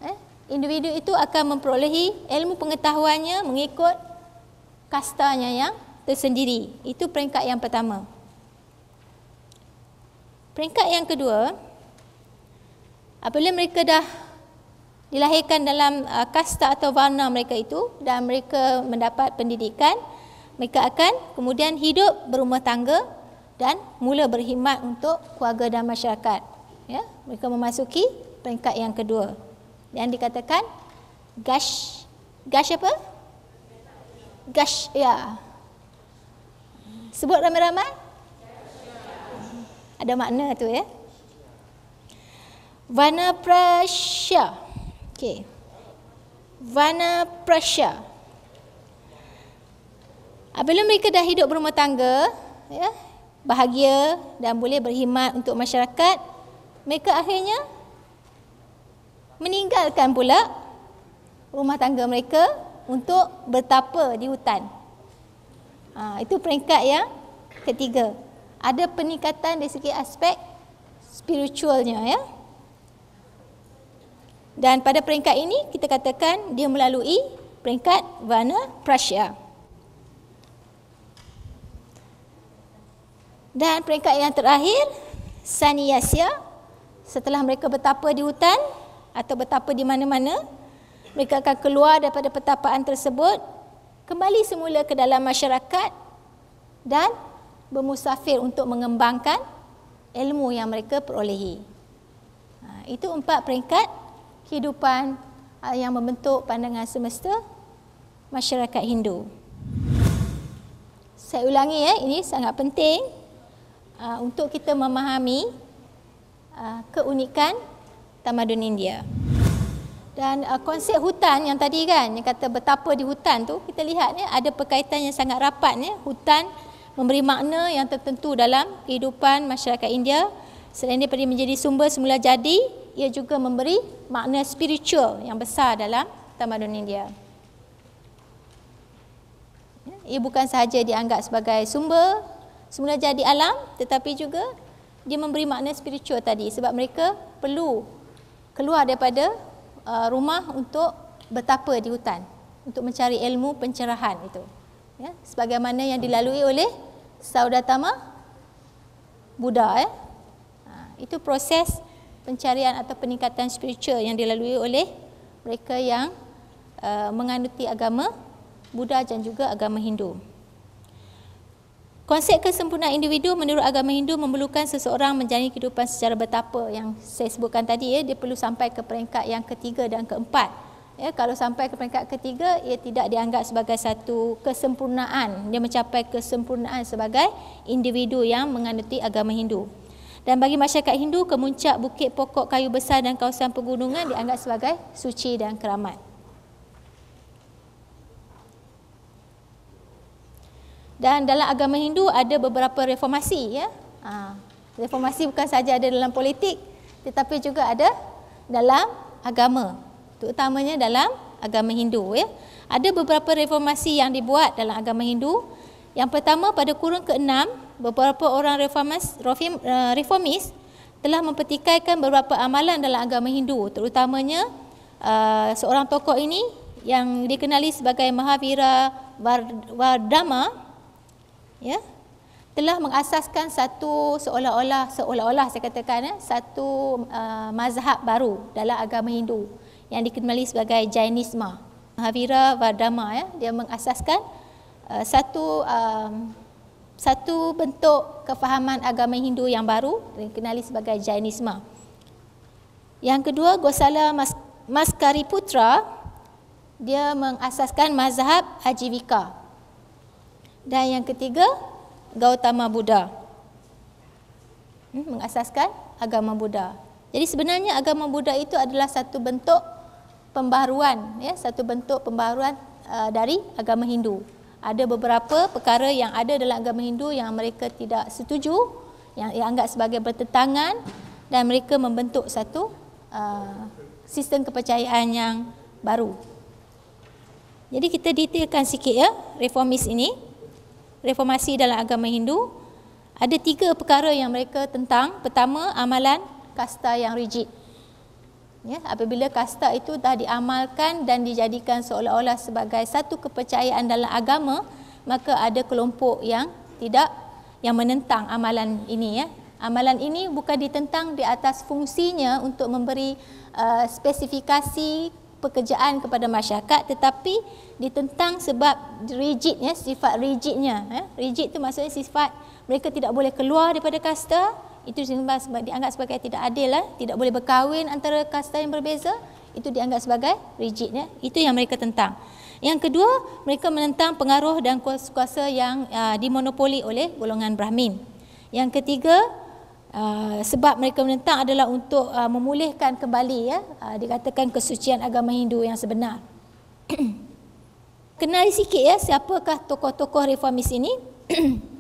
Eh, individu itu akan memperolehi ilmu pengetahuannya mengikut kastanya yang tersendiri. Itu peringkat yang pertama. Peringkat yang kedua, apabila mereka dah dilahirkan dalam uh, kasta atau warna mereka itu dan mereka mendapat pendidikan mereka akan kemudian hidup berumah tangga dan mula berkhidmat untuk keluarga dan masyarakat ya mereka memasuki peringkat yang kedua dan dikatakan gash gash apa gash ya sebut ramai-ramai ada makna tu ya Vana Prasya. Okay. Vana Prasya. Apabila ah, mereka dah hidup berumah tangga, ya, bahagia dan boleh berkhidmat untuk masyarakat, mereka akhirnya meninggalkan pula rumah tangga mereka untuk bertapa di hutan. Ha, itu peringkat yang ketiga. Ada peningkatan dari segi aspek spiritualnya ya. Dan pada peringkat ini kita katakan dia melalui peringkat Vana Prasya. Dan peringkat yang terakhir Saniyasya setelah mereka bertapa di hutan atau bertapa di mana-mana mereka akan keluar daripada pertapaan tersebut kembali semula ke dalam masyarakat dan bermusafir untuk mengembangkan ilmu yang mereka perolehi. Ha, itu empat peringkat kehidupan ah, yang membentuk pandangan semesta masyarakat Hindu. Saya ulangi ya, ini sangat penting ah, untuk kita memahami ah, keunikan tamadun India. Dan konsep hutan yang tadi kan, yang kata betapa di hutan tu, kita lihat ni eh, ada perkaitan yang sangat rapat ni, eh, hutan memberi makna yang tertentu dalam kehidupan masyarakat India selain daripada menjadi sumber semula jadi ia juga memberi makna spiritual yang besar dalam tamadun India. Ia bukan sahaja dianggap sebagai sumber semula jadi alam tetapi juga dia memberi makna spiritual tadi sebab mereka perlu keluar daripada uh, rumah untuk bertapa di hutan untuk mencari ilmu pencerahan itu. Ya, sebagaimana yang dilalui oleh Saudatama Buddha. Eh. itu proses pencarian atau peningkatan spiritual yang dilalui oleh mereka yang uh, menganuti agama Buddha dan juga agama Hindu. Konsep kesempurnaan individu menurut agama Hindu memerlukan seseorang menjalani kehidupan secara bertapa yang saya sebutkan tadi ya dia perlu sampai ke peringkat yang ketiga dan keempat. Ya kalau sampai ke peringkat ketiga ia tidak dianggap sebagai satu kesempurnaan dia mencapai kesempurnaan sebagai individu yang menganuti agama Hindu. Dan bagi masyarakat Hindu, kemuncak bukit pokok kayu besar dan kawasan pegunungan dianggap sebagai suci dan keramat. Dan dalam agama Hindu ada beberapa reformasi. ya. Ha, reformasi bukan saja ada dalam politik, tetapi juga ada dalam agama. Terutamanya dalam agama Hindu. ya. Ada beberapa reformasi yang dibuat dalam agama Hindu. Yang pertama pada kurun ke-6 beberapa orang reformis, reform, eh, reformis telah mempertikaikan beberapa amalan dalam agama Hindu, terutamanya uh, seorang tokoh ini yang dikenali sebagai Mahavira Vardama ya, telah mengasaskan satu seolah-olah seolah-olah saya katakan ya, satu uh, mazhab baru dalam agama Hindu yang dikenali sebagai Jainisme. Mahavira Vardama ya, dia mengasaskan uh, satu uh, satu bentuk kefahaman agama Hindu yang baru dikenali sebagai Jainisme. Yang kedua, Gosala Mas Maskariputra dia mengasaskan mazhab Ajivika. Dan yang ketiga, Gautama Buddha. Hmm, mengasaskan agama Buddha. Jadi sebenarnya agama Buddha itu adalah satu bentuk pembaruan ya, satu bentuk pembaruan uh, dari agama Hindu ada beberapa perkara yang ada dalam agama Hindu yang mereka tidak setuju yang dianggap sebagai bertentangan dan mereka membentuk satu uh, sistem kepercayaan yang baru. Jadi kita detailkan sikit ya reformis ini. Reformasi dalam agama Hindu ada tiga perkara yang mereka tentang. Pertama, amalan kasta yang rigid ya apabila kasta itu dah diamalkan dan dijadikan seolah-olah sebagai satu kepercayaan dalam agama maka ada kelompok yang tidak yang menentang amalan ini ya amalan ini bukan ditentang di atas fungsinya untuk memberi uh, spesifikasi pekerjaan kepada masyarakat tetapi ditentang sebab rigidnya sifat rigidnya ya rigid itu maksudnya sifat mereka tidak boleh keluar daripada kasta itu disebabkan sebab dianggap sebagai tidak adil eh? tidak boleh berkahwin antara kasta yang berbeza itu dianggap sebagai rigid ya? itu yang mereka tentang yang kedua mereka menentang pengaruh dan kuasa yang uh, dimonopoli oleh golongan brahmin yang ketiga Uh, sebab mereka menentang adalah untuk uh, memulihkan kembali ya uh, dikatakan kesucian agama Hindu yang sebenar. (clears throat) Kenali sikit ya siapakah tokoh-tokoh reformis ini? (clears throat)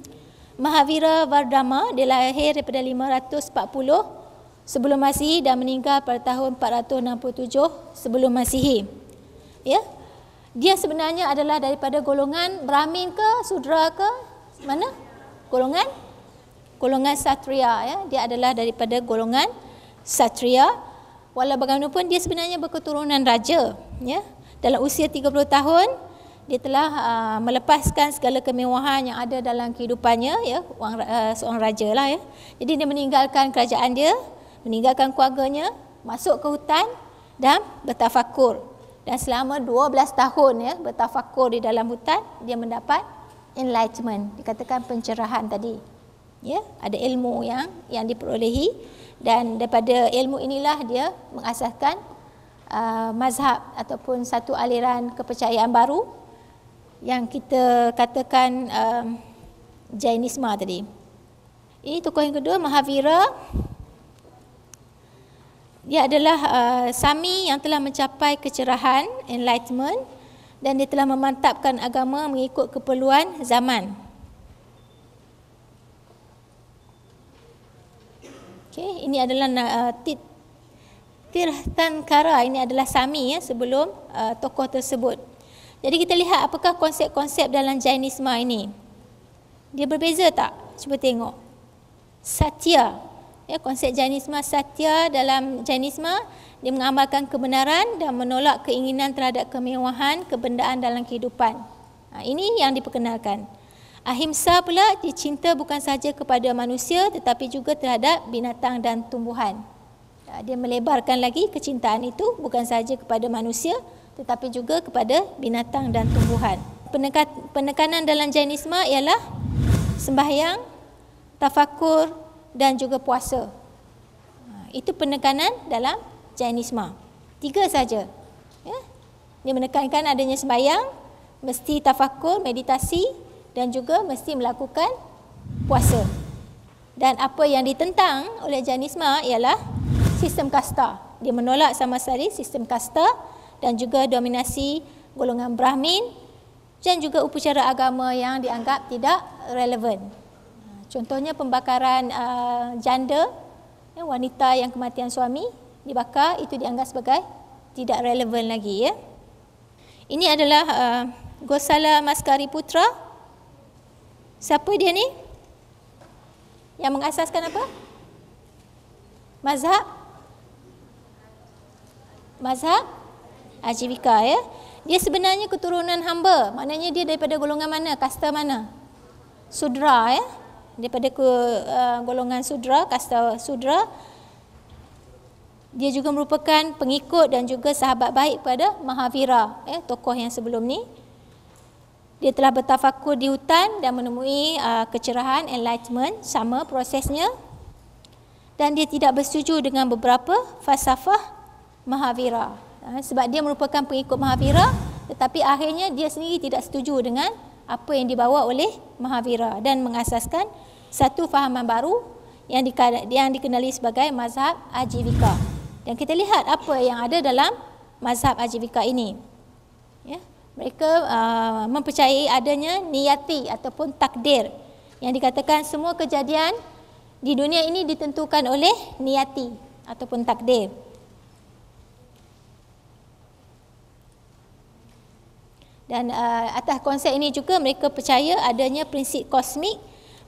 Mahavira Vardhama dia lahir daripada 540 sebelum Masihi dan meninggal pada tahun 467 sebelum Masihi. Ya. Dia sebenarnya adalah daripada golongan Brahmin ke Sudra ke mana? Golongan golongan Satria ya. Dia adalah daripada golongan Satria. Walau bagaimanapun dia sebenarnya berketurunan raja ya. Dalam usia 30 tahun dia telah uh, melepaskan segala kemewahan yang ada dalam kehidupannya ya orang, uh, seorang raja lah ya jadi dia meninggalkan kerajaan dia meninggalkan keluarganya masuk ke hutan dan bertafakur dan selama 12 tahun ya bertafakur di dalam hutan dia mendapat enlightenment dikatakan pencerahan tadi ya ada ilmu yang yang diperolehi dan daripada ilmu inilah dia mengasaskan uh, mazhab ataupun satu aliran kepercayaan baru yang kita katakan um, Jainisme tadi. Ini tokoh yang kedua Mahavira. Dia adalah uh, sami yang telah mencapai kecerahan enlightenment dan dia telah memantapkan agama mengikut keperluan zaman. Okey, ini adalah uh, Kara. Ini adalah sami ya sebelum uh, tokoh tersebut. Jadi kita lihat apakah konsep-konsep dalam Jainisme ini. Dia berbeza tak? Cuba tengok. Satya. Ya, konsep Jainisme Satya dalam Jainisme dia mengamalkan kebenaran dan menolak keinginan terhadap kemewahan, kebendaan dalam kehidupan. Ha, ini yang diperkenalkan. Ahimsa pula dicinta bukan saja kepada manusia tetapi juga terhadap binatang dan tumbuhan. Ha, dia melebarkan lagi kecintaan itu bukan saja kepada manusia tetapi juga kepada binatang dan tumbuhan. Penekanan dalam Jainisme ialah sembahyang, tafakur dan juga puasa. Ha, itu penekanan dalam Jainisme. Tiga saja. Ya. Dia menekankan adanya sembahyang, mesti tafakur, meditasi dan juga mesti melakukan puasa. Dan apa yang ditentang oleh Jainisme ialah sistem kasta. Dia menolak sama sekali sistem kasta dan juga dominasi golongan Brahmin dan juga upacara agama yang dianggap tidak relevan. Ha, contohnya pembakaran uh, janda, ya, wanita yang kematian suami dibakar itu dianggap sebagai tidak relevan lagi. Ya. Ini adalah uh, Gosala Maskari Putra. Siapa dia ni? Yang mengasaskan apa? Mazhab? Mazhab? Ajivika ya. Dia sebenarnya keturunan hamba. Maknanya dia daripada golongan mana? Kasta mana? Sudra ya. Daripada ke, uh, golongan sudra, kasta sudra. Dia juga merupakan pengikut dan juga sahabat baik pada Mahavira, ya, tokoh yang sebelum ni. Dia telah bertafakur di hutan dan menemui uh, kecerahan, enlightenment, sama prosesnya. Dan dia tidak bersetuju dengan beberapa falsafah Mahavira. Eh, sebab dia merupakan pengikut Mahavira tetapi akhirnya dia sendiri tidak setuju dengan apa yang dibawa oleh Mahavira dan mengasaskan satu fahaman baru yang dikenali sebagai mazhab Ajivika. Dan kita lihat apa yang ada dalam mazhab Ajivika ini. Ya, mereka uh, mempercayai adanya niyati ataupun takdir yang dikatakan semua kejadian di dunia ini ditentukan oleh niyati ataupun takdir. Dan uh, atas konsep ini juga mereka percaya adanya prinsip kosmik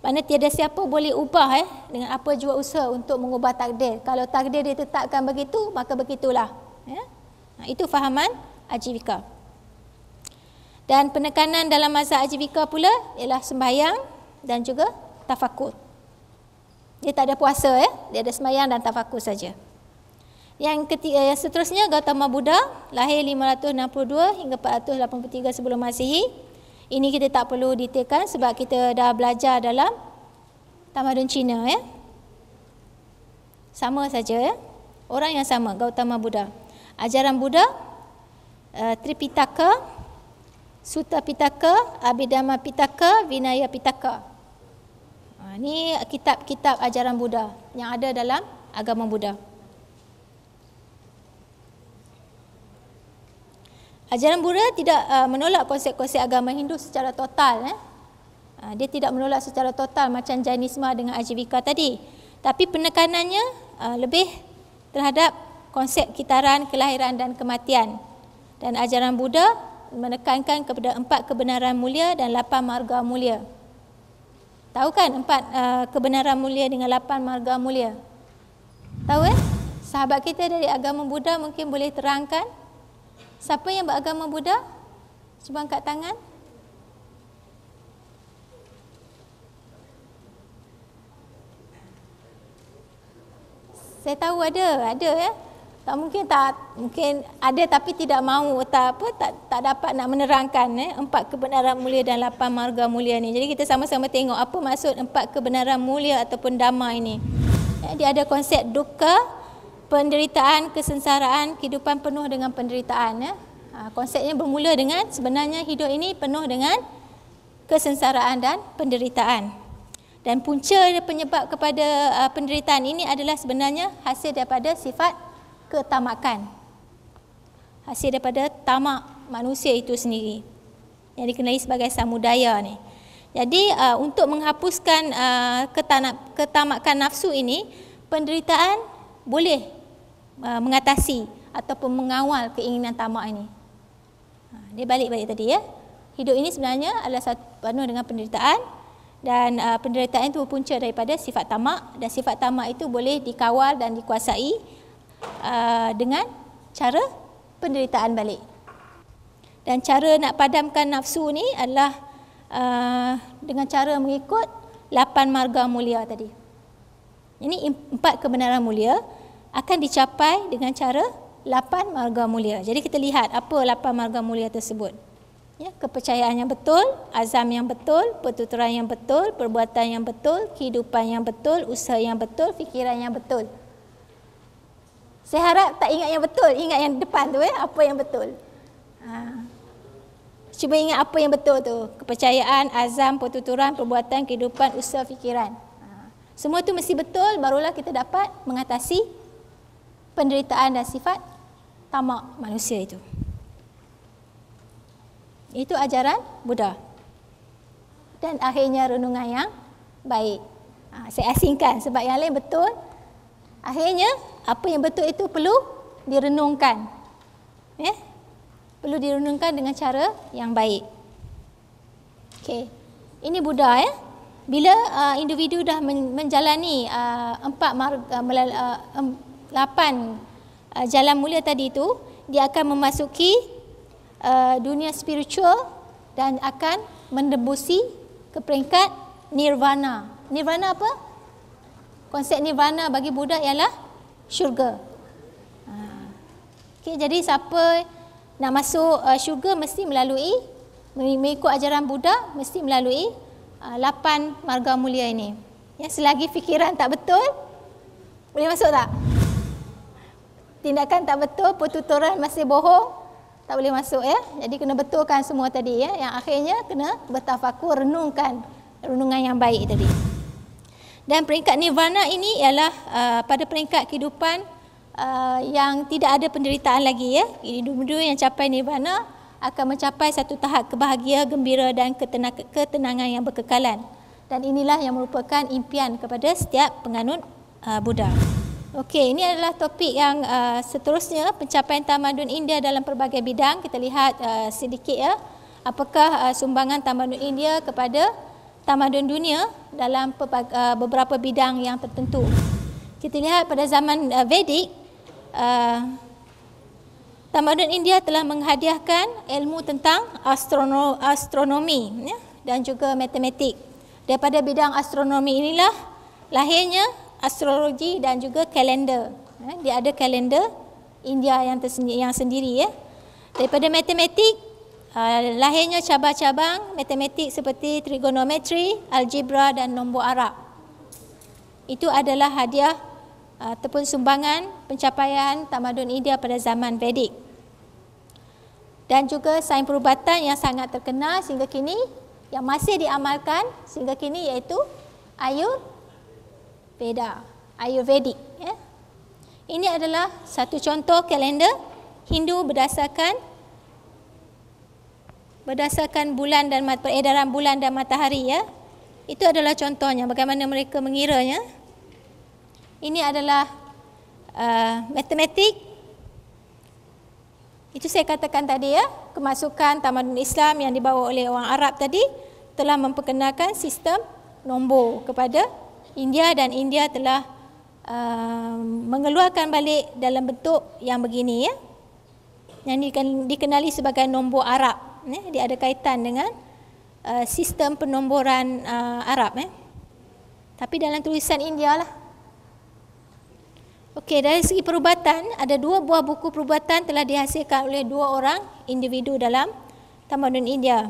mana tiada siapa boleh ubah eh, dengan apa jua usaha untuk mengubah takdir. Kalau takdir ditetapkan begitu, maka begitulah. Ya? Itu fahaman Ajivika. Dan penekanan dalam masa Ajivika pula ialah sembahyang dan juga tafakur. Dia tak ada puasa, eh, dia ada sembahyang dan tafakur saja. Yang ketiga yang seterusnya Gautama Buddha lahir 562 hingga 483 sebelum Masihi. Ini kita tak perlu detailkan sebab kita dah belajar dalam tamadun Cina ya. Sama saja ya. Orang yang sama Gautama Buddha. Ajaran Buddha uh, Tripitaka, Sutta Pitaka, Abhidhamma Pitaka, Vinaya Pitaka. Ini ah, kitab-kitab ajaran Buddha yang ada dalam agama Buddha. Ajaran Buddha tidak uh, menolak konsep-konsep agama Hindu secara total. Eh? Uh, dia tidak menolak secara total macam Jainisme dengan Ajivika tadi. Tapi penekanannya uh, lebih terhadap konsep kitaran, kelahiran dan kematian. Dan ajaran Buddha menekankan kepada empat kebenaran mulia dan lapan marga mulia. Tahu kan empat uh, kebenaran mulia dengan lapan marga mulia? Tahu kan? Eh? Sahabat kita dari agama Buddha mungkin boleh terangkan Siapa yang beragama Buddha? Cuba angkat tangan. Saya tahu ada, ada ya. Tak mungkin tak mungkin ada tapi tidak mahu tak apa tak tak dapat nak menerangkan eh empat kebenaran mulia dan lapan marga mulia ni. Jadi kita sama-sama tengok apa maksud empat kebenaran mulia ataupun dhamma ini. Eh, ya, dia ada konsep dukkha, penderitaan, kesensaraan, kehidupan penuh dengan penderitaan. Ya. Ha, konsepnya bermula dengan sebenarnya hidup ini penuh dengan kesensaraan dan penderitaan. Dan punca penyebab kepada uh, penderitaan ini adalah sebenarnya hasil daripada sifat ketamakan. Hasil daripada tamak manusia itu sendiri. Yang dikenali sebagai samudaya ini. Jadi uh, untuk menghapuskan uh, ketamakan nafsu ini, penderitaan boleh Uh, mengatasi ataupun mengawal keinginan tamak ini. Ha, dia balik-balik tadi ya. Hidup ini sebenarnya adalah satu penuh dengan penderitaan dan uh, penderitaan itu punca daripada sifat tamak dan sifat tamak itu boleh dikawal dan dikuasai uh, dengan cara penderitaan balik. Dan cara nak padamkan nafsu ni adalah dengan cara mengikut lapan marga mulia tadi. Ini empat kebenaran mulia akan dicapai dengan cara lapan marga mulia. Jadi kita lihat apa lapan marga mulia tersebut. Ya, kepercayaan yang betul, azam yang betul, pertuturan yang betul, perbuatan yang betul, kehidupan yang betul, usaha yang betul, fikiran yang betul. Saya harap tak ingat yang betul, ingat yang depan tu ya, apa yang betul. Ha. Cuba ingat apa yang betul tu. Kepercayaan, azam, pertuturan, perbuatan, kehidupan, usaha, fikiran. Ha. Semua tu mesti betul barulah kita dapat mengatasi penderitaan dan sifat tamak manusia itu. Itu ajaran Buddha. Dan akhirnya renungan yang baik. Ha, saya asingkan sebab yang lain betul. Akhirnya apa yang betul itu perlu direnungkan. ya Perlu direnungkan dengan cara yang baik. Okay, Ini Buddha ya. Bila uh, individu dah menjalani uh, empat marga uh, uh lapan uh, jalan mulia tadi itu, dia akan memasuki uh, dunia spiritual dan akan mendebusi ke peringkat nirvana. Nirvana apa? Konsep nirvana bagi Buddha ialah syurga. Ha. Okay, jadi siapa nak masuk uh, syurga mesti melalui, mengikut ajaran Buddha mesti melalui uh, lapan marga mulia ini. Ya, selagi fikiran tak betul, boleh masuk tak? tindakan tak betul, pertuturan masih bohong, tak boleh masuk ya. Jadi kena betulkan semua tadi ya. Yang akhirnya kena bertafakur, renungkan renungan yang baik tadi. Dan peringkat nirvana ini ialah uh, pada peringkat kehidupan uh, yang tidak ada penderitaan lagi ya. Jadi dulu yang capai nirvana akan mencapai satu tahap kebahagiaan, gembira dan ketenangan yang berkekalan. Dan inilah yang merupakan impian kepada setiap penganut uh, Buddha. Okey, ini adalah topik yang uh, seterusnya pencapaian tamadun India dalam pelbagai bidang. Kita lihat uh, sedikit ya. Apakah uh, sumbangan tamadun India kepada tamadun dunia dalam pelbagai, uh, beberapa bidang yang tertentu. Kita lihat pada zaman uh, Vedik uh, tamadun India telah menghadiahkan ilmu tentang astrono astronomi ya, dan juga matematik. Daripada bidang astronomi inilah lahirnya astrologi dan juga kalender. Eh, dia ada kalender India yang, tersendiri, yang sendiri. Ya. Daripada matematik, uh, lahirnya cabang-cabang matematik seperti trigonometri, algebra dan nombor Arab. Itu adalah hadiah uh, ataupun sumbangan pencapaian tamadun India pada zaman Vedik. Dan juga sains perubatan yang sangat terkenal sehingga kini, yang masih diamalkan sehingga kini iaitu Ayur Veda, Ayurvedic. Ya. Ini adalah satu contoh kalender Hindu berdasarkan berdasarkan bulan dan peredaran bulan dan matahari. Ya. Itu adalah contohnya bagaimana mereka mengiranya. Ini adalah uh, matematik. Itu saya katakan tadi ya, kemasukan tamadun Islam yang dibawa oleh orang Arab tadi telah memperkenalkan sistem nombor kepada India dan India telah uh, mengeluarkan balik dalam bentuk yang begini ya. Yang dikenali sebagai nombor Arab ya. Dia ada kaitan dengan uh, sistem penomboran uh, Arab ya. Tapi dalam tulisan India lah. Okey, dari segi perubatan, ada dua buah buku perubatan telah dihasilkan oleh dua orang individu dalam tamadun India.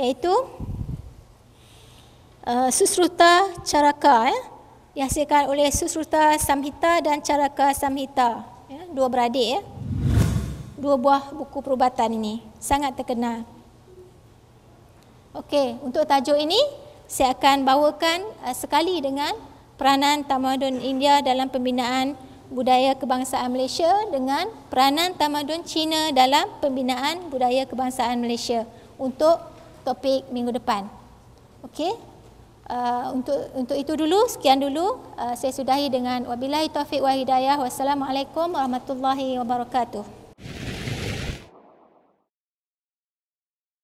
Iaitu Eh, Susruta Caraka ya dihasilkan oleh Susruta Samhita dan Caraka Samhita ya dua beradik ya dua buah buku perubatan ini sangat terkenal Okey untuk tajuk ini saya akan bawakan uh, sekali dengan peranan tamadun India dalam pembinaan budaya kebangsaan Malaysia dengan peranan tamadun Cina dalam pembinaan budaya kebangsaan Malaysia untuk topik minggu depan. Okey? Uh, untuk untuk itu dulu sekian dulu uh, saya sudahi dengan wabillahi taufik wa hidayah wassalamualaikum warahmatullahi wabarakatuh